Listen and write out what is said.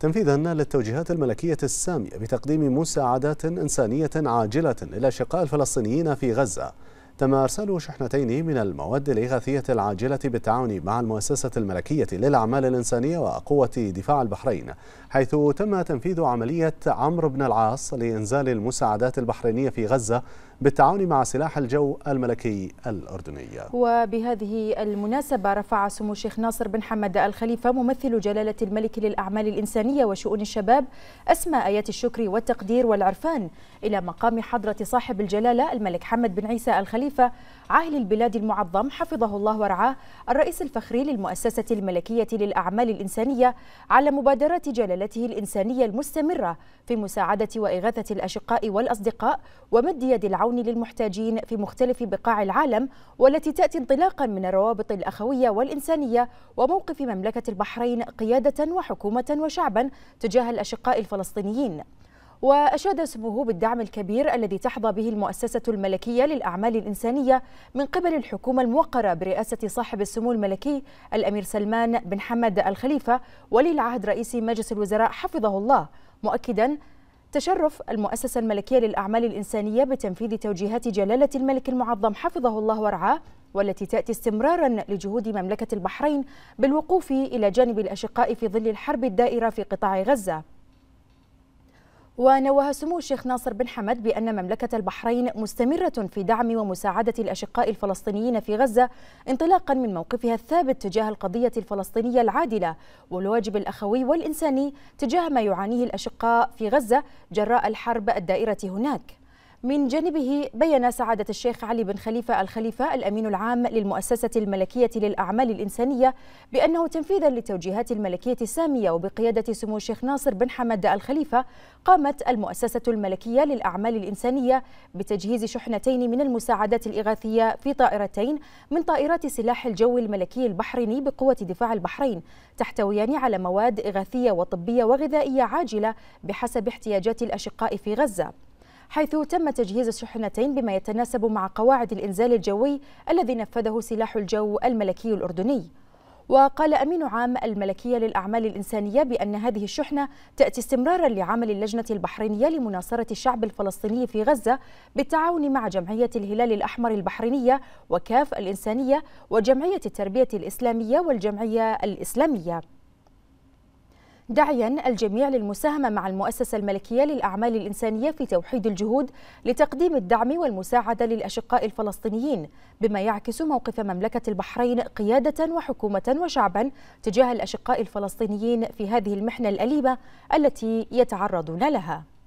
تنفيذا للتوجيهات الملكية السامية بتقديم مساعدات إنسانية عاجلة للأشقاء الفلسطينيين في غزة تم إرسال شحنتين من المواد الإغاثية العاجلة بالتعاون مع المؤسسة الملكية للأعمال الإنسانية وقوة دفاع البحرين حيث تم تنفيذ عملية عمرو بن العاص لإنزال المساعدات البحرينية في غزة بالتعاون مع سلاح الجو الملكي الأردني وبهذه المناسبة رفع سمو الشيخ ناصر بن حمد الخليفة ممثل جلالة الملك للأعمال الإنسانية وشؤون الشباب أسمى آيات الشكر والتقدير والعرفان إلى مقام حضرة صاحب الجلالة الملك حمد بن عيسى الخليفة خليفة عاهل البلاد المعظم حفظه الله ورعاه الرئيس الفخري للمؤسسة الملكية للأعمال الإنسانية على مبادرات جلالته الإنسانية المستمرة في مساعدة وإغاثة الأشقاء والأصدقاء ومد يد العون للمحتاجين في مختلف بقاع العالم والتي تأتي انطلاقا من الروابط الأخوية والإنسانية وموقف مملكة البحرين قيادة وحكومة وشعبا تجاه الأشقاء الفلسطينيين وأشاد اسمه بالدعم الكبير الذي تحظى به المؤسسة الملكية للأعمال الإنسانية من قبل الحكومة الموقرة برئاسة صاحب السمو الملكي الأمير سلمان بن حمد الخليفة ولي العهد رئيس مجلس الوزراء حفظه الله مؤكدا تشرف المؤسسة الملكية للأعمال الإنسانية بتنفيذ توجيهات جلالة الملك المعظم حفظه الله ورعاه والتي تأتي استمرارا لجهود مملكة البحرين بالوقوف إلى جانب الأشقاء في ظل الحرب الدائرة في قطاع غزة ونوه سمو الشيخ ناصر بن حمد بأن مملكة البحرين مستمرة في دعم ومساعدة الأشقاء الفلسطينيين في غزة انطلاقا من موقفها الثابت تجاه القضية الفلسطينية العادلة والواجب الأخوي والإنساني تجاه ما يعانيه الأشقاء في غزة جراء الحرب الدائرة هناك من جانبه بين سعادة الشيخ علي بن خليفة الخليفة الأمين العام للمؤسسة الملكية للأعمال الإنسانية بأنه تنفيذا لتوجيهات الملكية السامية وبقيادة سمو الشيخ ناصر بن حمد الخليفة قامت المؤسسة الملكية للأعمال الإنسانية بتجهيز شحنتين من المساعدات الإغاثية في طائرتين من طائرات سلاح الجو الملكي البحريني بقوة دفاع البحرين تحتويان على مواد إغاثية وطبية وغذائية عاجلة بحسب احتياجات الأشقاء في غزة حيث تم تجهيز الشحنتين بما يتناسب مع قواعد الإنزال الجوي الذي نفذه سلاح الجو الملكي الأردني وقال أمين عام الملكية للأعمال الإنسانية بأن هذه الشحنة تأتي استمرارا لعمل اللجنة البحرينية لمناصرة الشعب الفلسطيني في غزة بالتعاون مع جمعية الهلال الأحمر البحرينية وكاف الإنسانية وجمعية التربية الإسلامية والجمعية الإسلامية داعيا الجميع للمساهمة مع المؤسسة الملكية للأعمال الإنسانية في توحيد الجهود لتقديم الدعم والمساعدة للأشقاء الفلسطينيين بما يعكس موقف مملكة البحرين قيادة وحكومة وشعبا تجاه الأشقاء الفلسطينيين في هذه المحنة الأليمة التي يتعرضون لها